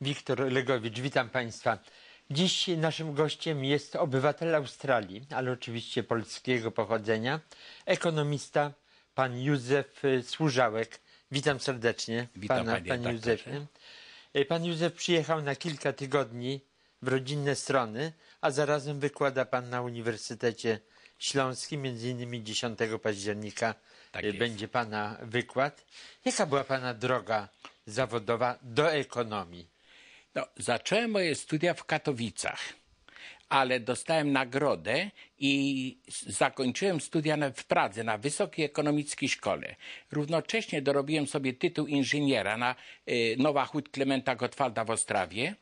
Wiktor Legowicz, witam Państwa. Dziś naszym gościem jest obywatel Australii, ale oczywiście polskiego pochodzenia, ekonomista pan Józef Służałek. Witam serdecznie witam pana, panie, panie Józefie. Pan Józef przyjechał na kilka tygodni w rodzinne strony, a zarazem wykłada pan na Uniwersytecie Śląskim, między innymi 10 października tak y, będzie pana wykład. Jaka była pana droga zawodowa do ekonomii? No, zacząłem moje studia w Katowicach, ale dostałem nagrodę i zakończyłem studia w Pradze na Wysokiej Ekonomickiej Szkole. Równocześnie dorobiłem sobie tytuł inżyniera na y, Nowa Hut Klementa Gottwalda w Ostrawie.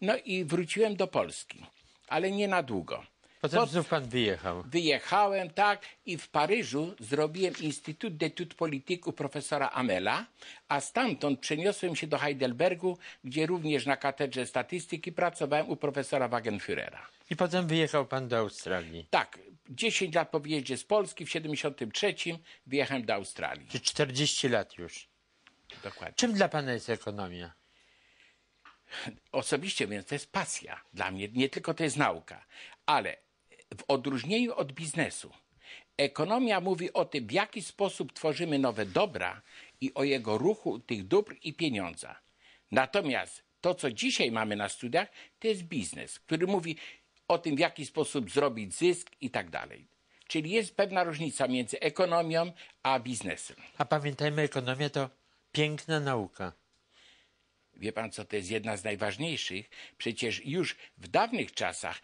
No i wróciłem do Polski, ale nie na długo Potem znów pan wyjechał. Wyjechałem, tak, i w Paryżu zrobiłem Instytut d'Etudes Polityku profesora Amela, a stamtąd przeniosłem się do Heidelbergu, gdzie również na katedrze statystyki pracowałem u profesora Wagenführera. I potem wyjechał pan do Australii. Tak, 10 lat po wyjeździe z Polski, w 73 wyjechałem do Australii. Czyli 40 lat już. Dokładnie. Czym dla pana jest ekonomia? Osobiście więc to jest pasja dla mnie, nie tylko to jest nauka, ale w odróżnieniu od biznesu, ekonomia mówi o tym, w jaki sposób tworzymy nowe dobra i o jego ruchu tych dóbr i pieniądza. Natomiast to, co dzisiaj mamy na studiach, to jest biznes, który mówi o tym, w jaki sposób zrobić zysk i tak dalej. Czyli jest pewna różnica między ekonomią a biznesem. A pamiętajmy, ekonomia to piękna nauka. Wie pan, co to jest jedna z najważniejszych? Przecież już w dawnych czasach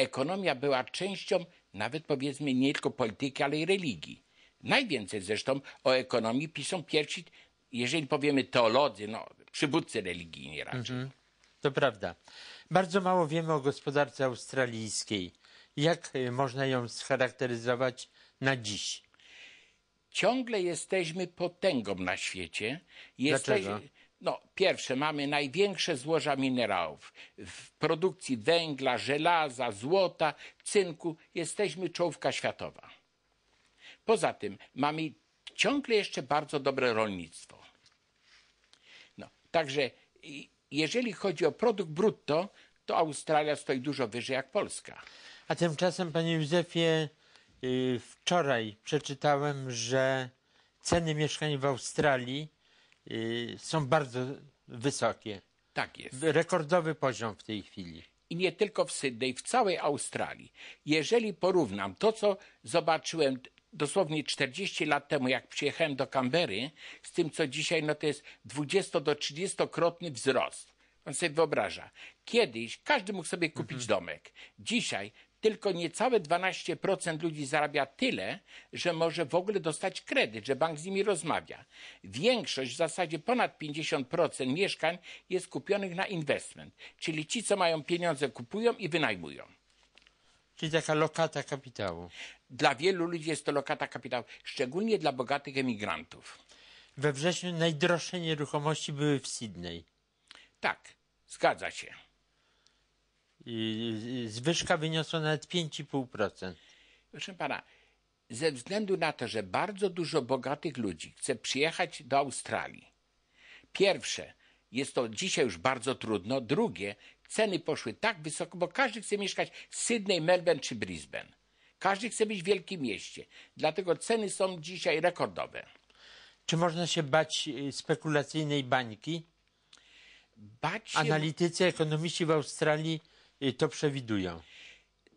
ekonomia była częścią nawet powiedzmy nie tylko polityki, ale i religii. Najwięcej zresztą o ekonomii piszą pierwsi, jeżeli powiemy teolodzy, no przywódcy religijni raczej. Mhm. to prawda. Bardzo mało wiemy o gospodarce australijskiej. Jak y, można ją scharakteryzować na dziś? Ciągle jesteśmy potęgą na świecie. Jesteś... Dlaczego? No, pierwsze, mamy największe złoża minerałów. W produkcji węgla, żelaza, złota, cynku jesteśmy czołówka światowa. Poza tym mamy ciągle jeszcze bardzo dobre rolnictwo. No, także jeżeli chodzi o produkt brutto, to Australia stoi dużo wyżej jak Polska. A tymczasem, panie Józefie, y, wczoraj przeczytałem, że ceny mieszkań w Australii Y, są bardzo wysokie. Tak jest. Rekordowy poziom w tej chwili. I nie tylko w Sydney, w całej Australii. Jeżeli porównam to, co zobaczyłem dosłownie 40 lat temu, jak przyjechałem do Canberry, z tym, co dzisiaj, no to jest 20 do 30-krotny wzrost. On sobie wyobraża. Kiedyś każdy mógł sobie kupić mhm. domek. Dzisiaj tylko niecałe 12% ludzi zarabia tyle, że może w ogóle dostać kredyt, że bank z nimi rozmawia. Większość, w zasadzie ponad 50% mieszkań jest kupionych na inwestment, czyli ci, co mają pieniądze, kupują i wynajmują. Czyli taka lokata kapitału. Dla wielu ludzi jest to lokata kapitału, szczególnie dla bogatych emigrantów. We wrześniu najdroższe nieruchomości były w Sydney. Tak, zgadza się. I zwyżka wyniosła nawet 5,5%. Proszę pana, ze względu na to, że bardzo dużo bogatych ludzi chce przyjechać do Australii. Pierwsze, jest to dzisiaj już bardzo trudno. Drugie, ceny poszły tak wysoko, bo każdy chce mieszkać w Sydney, Melbourne czy Brisbane. Każdy chce być w wielkim mieście. Dlatego ceny są dzisiaj rekordowe. Czy można się bać y, spekulacyjnej bańki? Bać się... Analitycy, ekonomiści w Australii i to przewidują?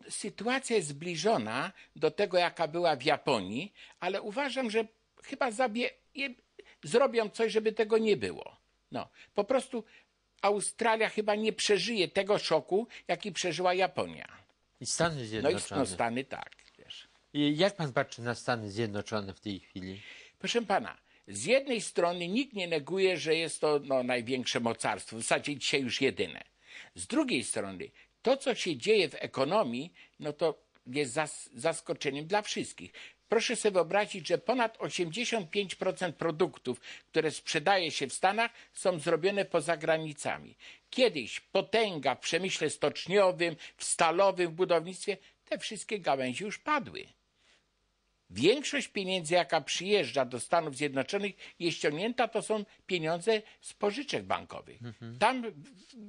Sytuacja jest zbliżona do tego, jaka była w Japonii, ale uważam, że chyba zabie... zrobią coś, żeby tego nie było. No, po prostu Australia chyba nie przeżyje tego szoku, jaki przeżyła Japonia. I Stany Zjednoczone. No i no, Stany tak. Wiesz. I jak pan patrzy na Stany Zjednoczone w tej chwili? Proszę pana, z jednej strony nikt nie neguje, że jest to no, największe mocarstwo, w zasadzie dzisiaj już jedyne. Z drugiej strony to, co się dzieje w ekonomii, no to jest zaskoczeniem dla wszystkich. Proszę sobie wyobrazić, że ponad 85% produktów, które sprzedaje się w Stanach, są zrobione poza granicami. Kiedyś potęga w przemyśle stoczniowym, w stalowym, w budownictwie, te wszystkie gałęzie już padły. Większość pieniędzy, jaka przyjeżdża do Stanów Zjednoczonych, jest ściągnięta, to są pieniądze z pożyczek bankowych. Mhm. Tam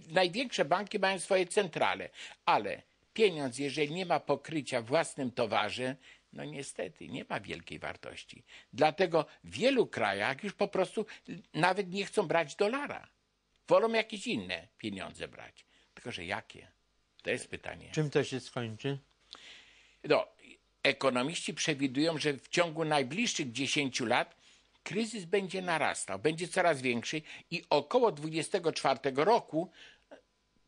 największe banki mają swoje centrale, ale pieniądz, jeżeli nie ma pokrycia własnym towarze, no niestety nie ma wielkiej wartości. Dlatego w wielu krajach już po prostu nawet nie chcą brać dolara. Wolą jakieś inne pieniądze brać. Tylko, że jakie? To jest pytanie. Czym to się skończy? No, Ekonomiści przewidują, że w ciągu najbliższych 10 lat kryzys będzie narastał, będzie coraz większy i około 24 roku e,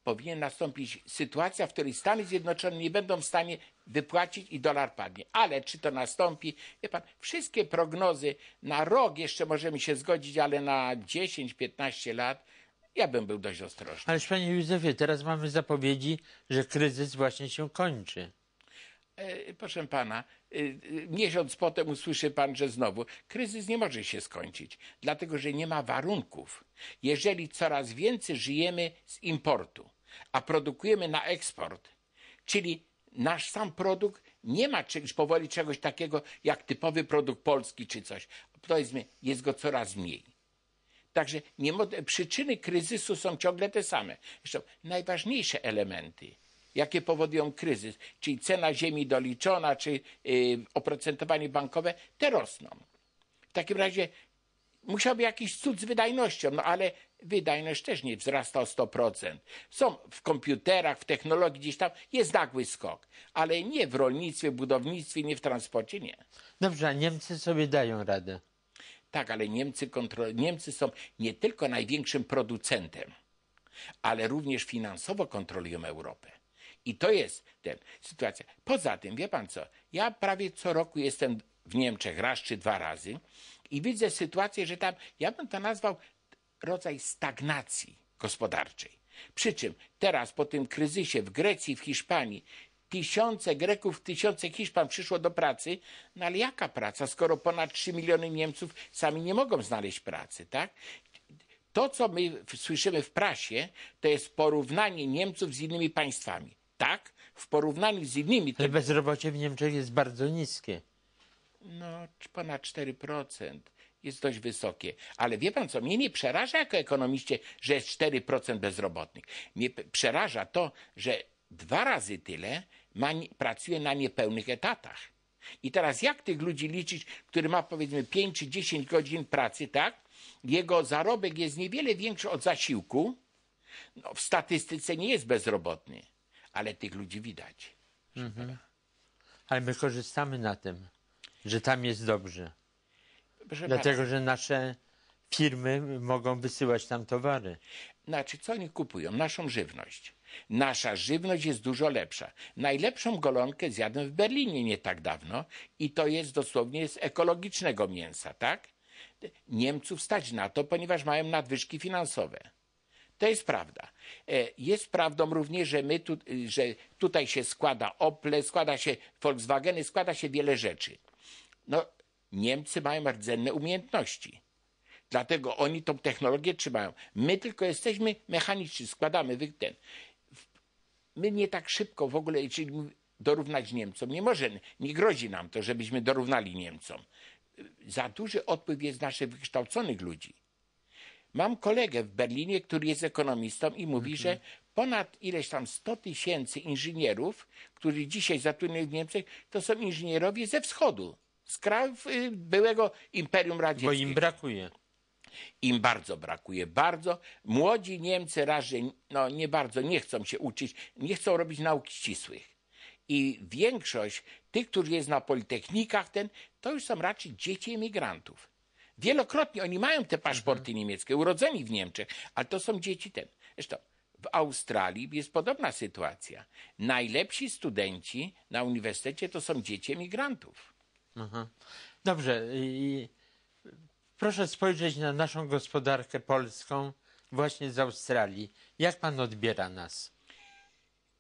powinien nastąpić sytuacja, w której Stany Zjednoczone nie będą w stanie wypłacić i dolar padnie. Ale czy to nastąpi? Wie pan, wszystkie prognozy na rok jeszcze możemy się zgodzić, ale na 10-15 lat ja bym był dość ostrożny. Ależ panie Józefie, teraz mamy zapowiedzi, że kryzys właśnie się kończy. E, proszę pana, e, e, miesiąc potem usłyszy pan, że znowu kryzys nie może się skończyć, dlatego że nie ma warunków. Jeżeli coraz więcej żyjemy z importu, a produkujemy na eksport, czyli nasz sam produkt nie ma czegoś, powoli czegoś takiego jak typowy produkt polski czy coś. Powiedzmy, jest go coraz mniej. Także przyczyny kryzysu są ciągle te same. Zresztą najważniejsze elementy – jakie powodują kryzys, czyli cena ziemi doliczona, czy y, oprocentowanie bankowe, te rosną. W takim razie musiałby jakiś cud z wydajnością, no ale wydajność też nie wzrasta o 100%. Są w komputerach, w technologii gdzieś tam, jest nagły skok, ale nie w rolnictwie, budownictwie, nie w transporcie, nie. Dobrze, a Niemcy sobie dają radę. Tak, ale Niemcy, kontrol... Niemcy są nie tylko największym producentem, ale również finansowo kontrolują Europę. I to jest ten, sytuacja. Poza tym, wie pan co, ja prawie co roku jestem w Niemczech raz czy dwa razy i widzę sytuację, że tam, ja bym to nazwał rodzaj stagnacji gospodarczej. Przy czym teraz po tym kryzysie w Grecji, w Hiszpanii, tysiące Greków, tysiące Hiszpan przyszło do pracy, no ale jaka praca, skoro ponad 3 miliony Niemców sami nie mogą znaleźć pracy, tak? To, co my słyszymy w prasie, to jest porównanie Niemców z innymi państwami tak, w porównaniu z innymi... Ale bezrobocie w Niemczech jest bardzo niskie. No, ponad 4% jest dość wysokie. Ale wie pan co, mnie nie przeraża jako ekonomiście, że jest 4% bezrobotnych. Mnie przeraża to, że dwa razy tyle ma, pracuje na niepełnych etatach. I teraz jak tych ludzi liczyć, który ma powiedzmy 5 czy 10 godzin pracy, tak? Jego zarobek jest niewiele większy od zasiłku. No, w statystyce nie jest bezrobotny ale tych ludzi widać. Mhm. Ale my korzystamy na tym, że tam jest dobrze. Proszę Dlatego, że nasze firmy mogą wysyłać tam towary. Znaczy, co oni kupują? Naszą żywność. Nasza żywność jest dużo lepsza. Najlepszą golonkę zjadłem w Berlinie nie tak dawno i to jest dosłownie z ekologicznego mięsa, tak? Niemców stać na to, ponieważ mają nadwyżki finansowe. To jest prawda. E, jest prawdą również, że, my tu, y, że tutaj się składa Opel, składa się Volkswageny, składa się wiele rzeczy. No, Niemcy mają rdzenne umiejętności. Dlatego oni tą technologię trzymają. My tylko jesteśmy mechaniczni, składamy ten. My nie tak szybko w ogóle, czyli dorównać Niemcom nie możemy. Nie grozi nam to, żebyśmy dorównali Niemcom. Y, za duży odpływ jest naszych wykształconych ludzi. Mam kolegę w Berlinie, który jest ekonomistą i mówi, mhm. że ponad ileś tam 100 tysięcy inżynierów, którzy dzisiaj zatrudnieni w Niemczech, to są inżynierowie ze wschodu, z krajów y, byłego Imperium Radzieckiego. Bo im brakuje. Im bardzo brakuje, bardzo. Młodzi Niemcy raczej no, nie bardzo nie chcą się uczyć, nie chcą robić nauk ścisłych. I większość tych, którzy jest na politechnikach, ten, to już są raczej dzieci imigrantów. Wielokrotnie oni mają te mhm. paszporty niemieckie, urodzeni w Niemczech, ale to są dzieci ten. Zresztą w Australii jest podobna sytuacja. Najlepsi studenci na uniwersytecie to są dzieci emigrantów. Aha. Mhm. Dobrze. I proszę spojrzeć na naszą gospodarkę polską właśnie z Australii. Jak pan odbiera nas?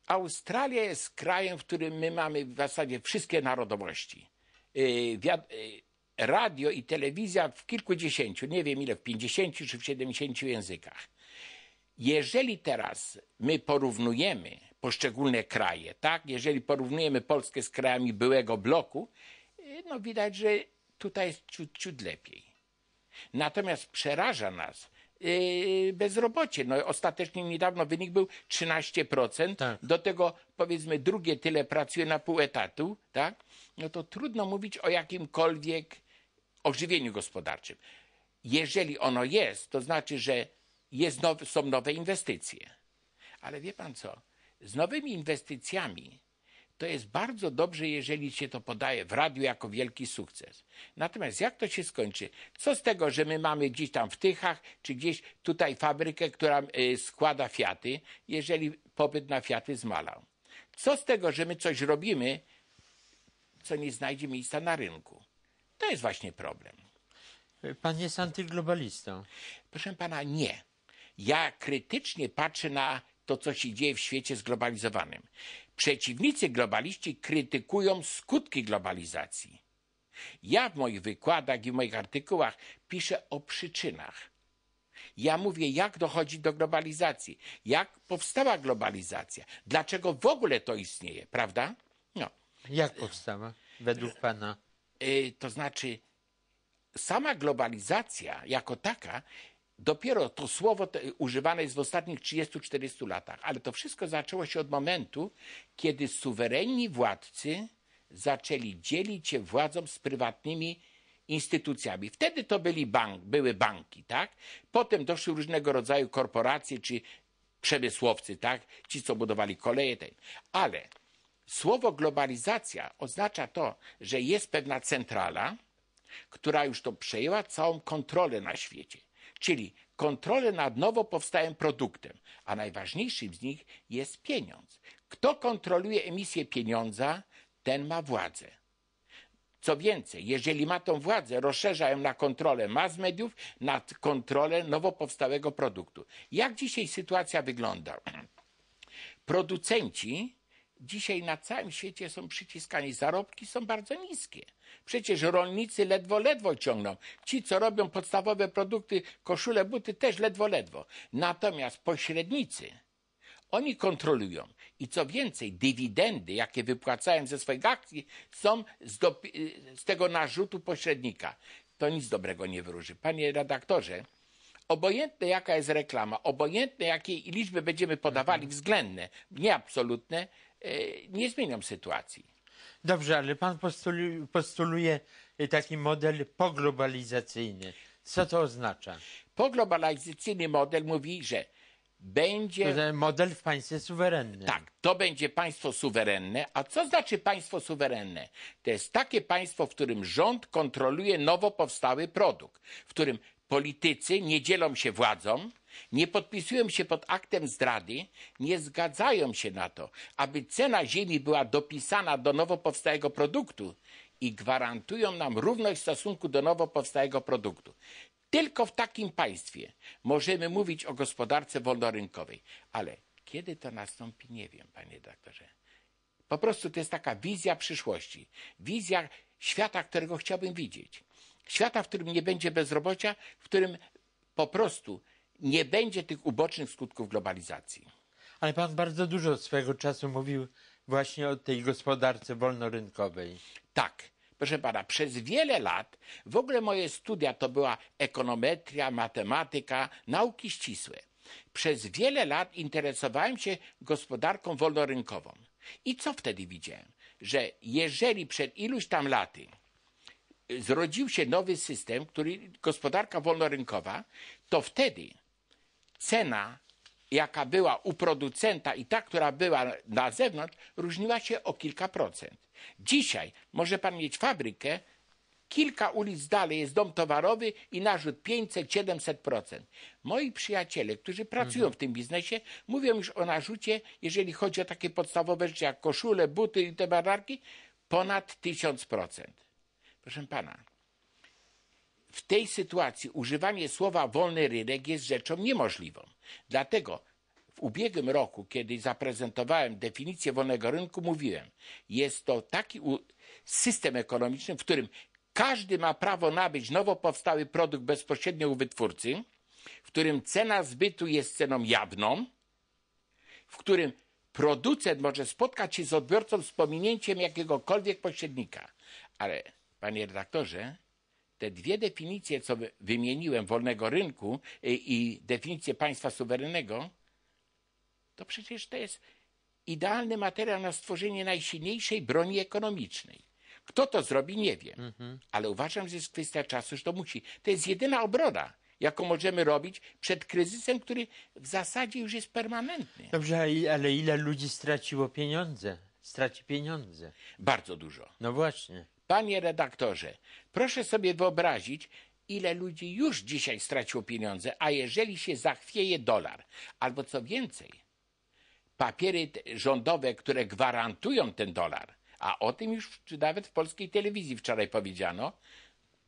Australia jest krajem, w którym my mamy w zasadzie wszystkie narodowości. Yy, wiad- yy, radio i telewizja w kilkudziesięciu, nie wiem ile, w pięćdziesięciu czy w siedemdziesięciu językach. Jeżeli teraz my porównujemy poszczególne kraje, tak? Jeżeli porównujemy Polskę z krajami byłego bloku, y, no widać, że tutaj jest ciut, ciut lepiej. Natomiast przeraża nas y, bezrobocie. No, ostatecznie niedawno wynik był 13%. Tak. Do tego powiedzmy drugie tyle pracuje na pół etatu, tak? No to trudno mówić o jakimkolwiek ożywieniu gospodarczym. Jeżeli ono jest, to znaczy, że jest są nowe inwestycje. Ale wie pan co? Z nowymi inwestycjami to jest bardzo dobrze, jeżeli się to podaje w radiu jako wielki sukces. Natomiast jak to się skończy? Co z tego, że my mamy gdzieś tam w Tychach, czy gdzieś tutaj fabrykę, która y, składa fiaty, jeżeli popyt na fiaty zmalał? Co z tego, że my coś robimy, co nie znajdzie miejsca na rynku? To jest właśnie problem. Pan jest antyglobalistą. Proszę pana, nie. Ja krytycznie patrzę na to, co się dzieje w świecie zglobalizowanym. Przeciwnicy globaliści krytykują skutki globalizacji. Ja w moich wykładach i w moich artykułach piszę o przyczynach. Ja mówię, jak dochodzi do globalizacji, jak powstała globalizacja, dlaczego w ogóle to istnieje, prawda? No. Jak powstała, według pana? Y, to znaczy sama globalizacja jako taka, dopiero to słowo używane jest w ostatnich 30-40 latach, ale to wszystko zaczęło się od momentu, kiedy suwerenni władcy zaczęli dzielić się władzą z prywatnymi instytucjami. Wtedy to byli bank, były banki, tak? Potem doszły różnego rodzaju korporacje czy przemysłowcy, tak? Ci, co budowali koleje. Ale Słowo globalizacja oznacza to, że jest pewna centrala, która już to przejęła całą kontrolę na świecie, czyli kontrolę nad nowo powstałym produktem, a najważniejszym z nich jest pieniądz. Kto kontroluje emisję pieniądza, ten ma władzę. Co więcej, jeżeli ma tą władzę, rozszerza ją na kontrolę mas mediów, na kontrolę nowo powstałego produktu. Jak dzisiaj sytuacja wygląda? Producenci dzisiaj na całym świecie są przyciskani. Zarobki są bardzo niskie. Przecież rolnicy ledwo, ledwo ciągną. Ci, co robią podstawowe produkty, koszule, buty, też ledwo, ledwo. Natomiast pośrednicy, oni kontrolują. I co więcej, dywidendy, jakie wypłacają ze swoich akcji, są z, do, z tego narzutu pośrednika. To nic dobrego nie wróży. Panie redaktorze, obojętne jaka jest reklama, obojętne jakie liczby będziemy podawali, mhm. względne, nie absolutne, E, nie zmieniam sytuacji. Dobrze, ale pan postuluje e, taki model poglobalizacyjny. Co to oznacza? Poglobalizacyjny model mówi, że będzie. To znaczy model w państwie suwerennym. Tak, to będzie państwo suwerenne. A co znaczy państwo suwerenne? To jest takie państwo, w którym rząd kontroluje nowo powstały produkt, w którym politycy nie dzielą się władzą, nie podpisują się pod aktem zdrady, nie zgadzają się na to, aby cena ziemi była dopisana do nowo powstałego produktu i gwarantują nam równość w stosunku do nowo powstałego produktu. Tylko w takim państwie możemy mówić o gospodarce wolnorynkowej. Ale kiedy to nastąpi, nie wiem, panie doktorze. Po prostu to jest taka wizja przyszłości, wizja świata, którego chciałbym widzieć. Świata, w którym nie będzie bezrobocia, w którym po prostu nie będzie tych ubocznych skutków globalizacji. Ale pan bardzo dużo swego czasu mówił właśnie o tej gospodarce wolnorynkowej. Tak. Proszę pana, przez wiele lat w ogóle moje studia to była ekonometria, matematyka, nauki ścisłe. Przez wiele lat interesowałem się gospodarką wolnorynkową. I co wtedy widziałem? Że jeżeli przed iluś tam laty zrodził się nowy system, który gospodarka wolnorynkowa, to wtedy cena, jaka była u producenta i ta, która była na zewnątrz, różniła się o kilka procent. Dzisiaj może pan mieć fabrykę, kilka ulic dalej jest dom towarowy i narzut 500-700%. Moi przyjaciele, którzy pracują mhm. w tym biznesie, mówią już o narzucie, jeżeli chodzi o takie podstawowe rzeczy jak koszule, buty i te bararki, ponad 1000%. Proszę pana, w tej sytuacji używanie słowa wolny rynek jest rzeczą niemożliwą. Dlatego w ubiegłym roku, kiedy zaprezentowałem definicję wolnego rynku, mówiłem, jest to taki system ekonomiczny, w którym każdy ma prawo nabyć nowo powstały produkt bezpośrednio u wytwórcy, w którym cena zbytu jest ceną jawną, w którym producent może spotkać się z odbiorcą z pominięciem jakiegokolwiek pośrednika. Ale, panie redaktorze, te dwie definicje, co wymieniłem, wolnego rynku y, i definicję państwa suwerennego, to przecież to jest idealny materiał na stworzenie najsilniejszej broni ekonomicznej. Kto to zrobi, nie wiem, mhm. ale uważam, że jest kwestia czasu, że to musi. To jest jedyna obrona jaką możemy robić przed kryzysem, który w zasadzie już jest permanentny. Dobrze, ale ile ludzi straciło pieniądze? Straci pieniądze. Bardzo dużo. No właśnie. Panie redaktorze, proszę sobie wyobrazić, ile ludzi już dzisiaj straciło pieniądze, a jeżeli się zachwieje dolar, albo co więcej, papiery rządowe, które gwarantują ten dolar, a o tym już nawet w polskiej telewizji wczoraj powiedziano,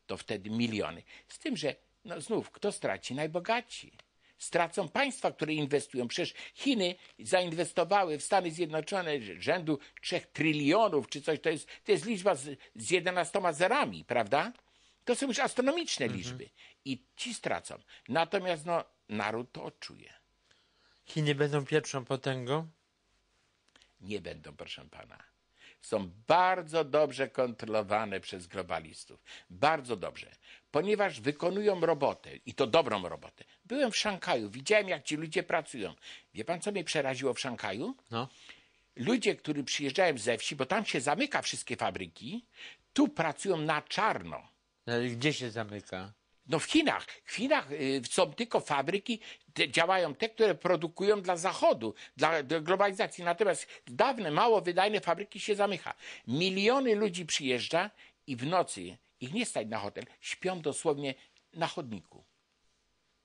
to wtedy miliony. Z tym, że no znów, kto straci? najbogaci stracą państwa, które inwestują. Przecież Chiny zainwestowały w Stany Zjednoczone rzędu 3 trylionów czy coś. To jest, to jest liczba z, z 11 zerami, prawda? To są już astronomiczne mhm. liczby. I ci stracą. Natomiast no, naród to odczuje. Chiny będą pierwszą potęgą? Nie będą, proszę pana są bardzo dobrze kontrolowane przez globalistów. Bardzo dobrze, ponieważ wykonują robotę i to dobrą robotę. Byłem w Szanghaju, widziałem jak ci ludzie pracują. Wie pan, co mnie przeraziło w Szanghaju? No. Ludzie, którzy przyjeżdżają ze wsi, bo tam się zamyka wszystkie fabryki, tu pracują na czarno. Ale no gdzie się zamyka? No w Chinach, w Chinach y, są tylko fabryki, te, działają te, które produkują dla Zachodu, dla, dla globalizacji. Natomiast dawne, mało wydajne fabryki się zamyka. Miliony ludzi przyjeżdża i w nocy ich nie stać na hotel, śpią dosłownie na chodniku.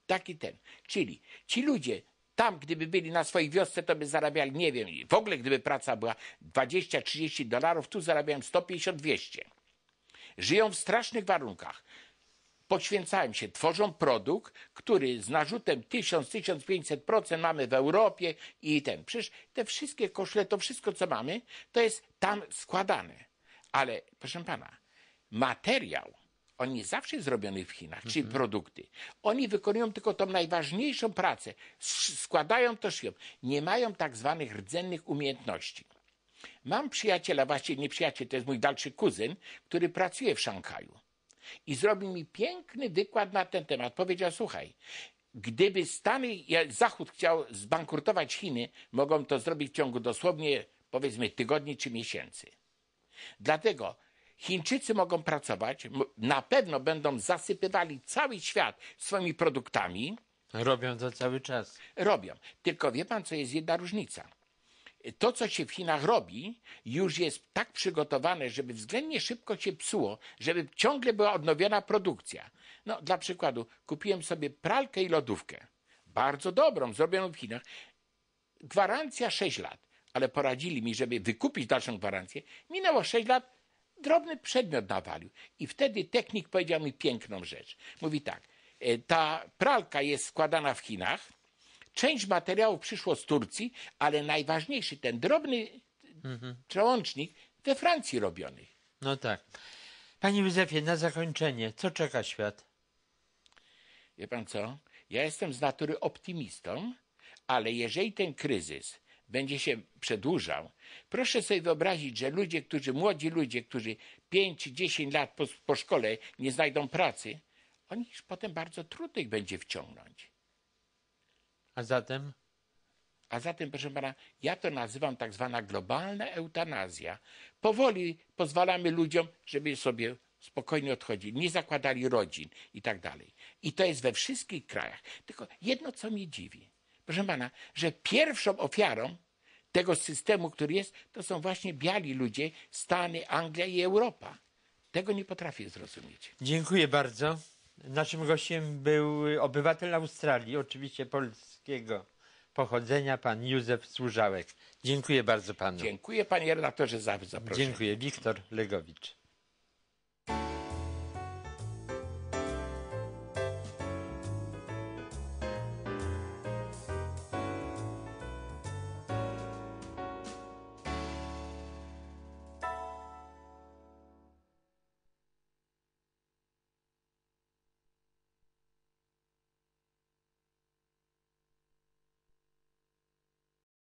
Taki ten. Czyli ci ludzie tam, gdyby byli na swojej wiosce, to by zarabiali, nie wiem, w ogóle gdyby praca była 20-30 dolarów, tu zarabiałem 150-200. Żyją w strasznych warunkach. Poświęcałem się, tworzą produkt, który z narzutem 1000-1500% mamy w Europie i ten. Przecież te wszystkie koszle, to wszystko co mamy, to jest tam składane. Ale proszę pana, materiał, on nie zawsze zrobiony w Chinach, mhm. czyli produkty. Oni wykonują tylko tą najważniejszą pracę, składają to szyją, nie mają tak zwanych rdzennych umiejętności. Mam przyjaciela, właściwie nie przyjaciel, to jest mój dalszy kuzyn, który pracuje w Szanghaju i zrobił mi piękny wykład na ten temat. Powiedział, słuchaj, gdyby Stany, Zachód chciał zbankrutować Chiny, mogą to zrobić w ciągu dosłownie powiedzmy tygodni czy miesięcy. Dlatego Chińczycy mogą pracować, na pewno będą zasypywali cały świat swoimi produktami. Robią to cały czas. Robią. Tylko wie pan, co jest jedna różnica to, co się w Chinach robi, już jest tak przygotowane, żeby względnie szybko się psuło, żeby ciągle była odnowiona produkcja. No, dla przykładu, kupiłem sobie pralkę i lodówkę. Bardzo dobrą, zrobioną w Chinach. Gwarancja 6 lat, ale poradzili mi, żeby wykupić dalszą gwarancję. Minęło 6 lat, drobny przedmiot nawalił. I wtedy technik powiedział mi piękną rzecz. Mówi tak, e, ta pralka jest składana w Chinach, Część materiałów przyszło z Turcji, ale najważniejszy, ten drobny mhm. przełącznik we Francji robiony. No tak. Panie Józefie, na zakończenie, co czeka świat? Wie pan co? Ja jestem z natury optymistą, ale jeżeli ten kryzys będzie się przedłużał, proszę sobie wyobrazić, że ludzie, którzy, młodzi ludzie, którzy 5-10 lat po, po szkole nie znajdą pracy, oni już potem bardzo trudno ich będzie wciągnąć. A zatem? A zatem, proszę pana, ja to nazywam tak zwana globalna eutanazja. Powoli pozwalamy ludziom, żeby sobie spokojnie odchodzili, nie zakładali rodzin i tak dalej. I to jest we wszystkich krajach. Tylko jedno, co mnie dziwi, proszę pana, że pierwszą ofiarą tego systemu, który jest, to są właśnie biali ludzie, Stany, Anglia i Europa. Tego nie potrafię zrozumieć. Dziękuję bardzo. Naszym gościem był obywatel Australii, oczywiście polskiego pochodzenia, pan Józef Służałek. Dziękuję bardzo panu. Dziękuję panie redaktorze za zaproszenie. Dziękuję. Wiktor Legowicz.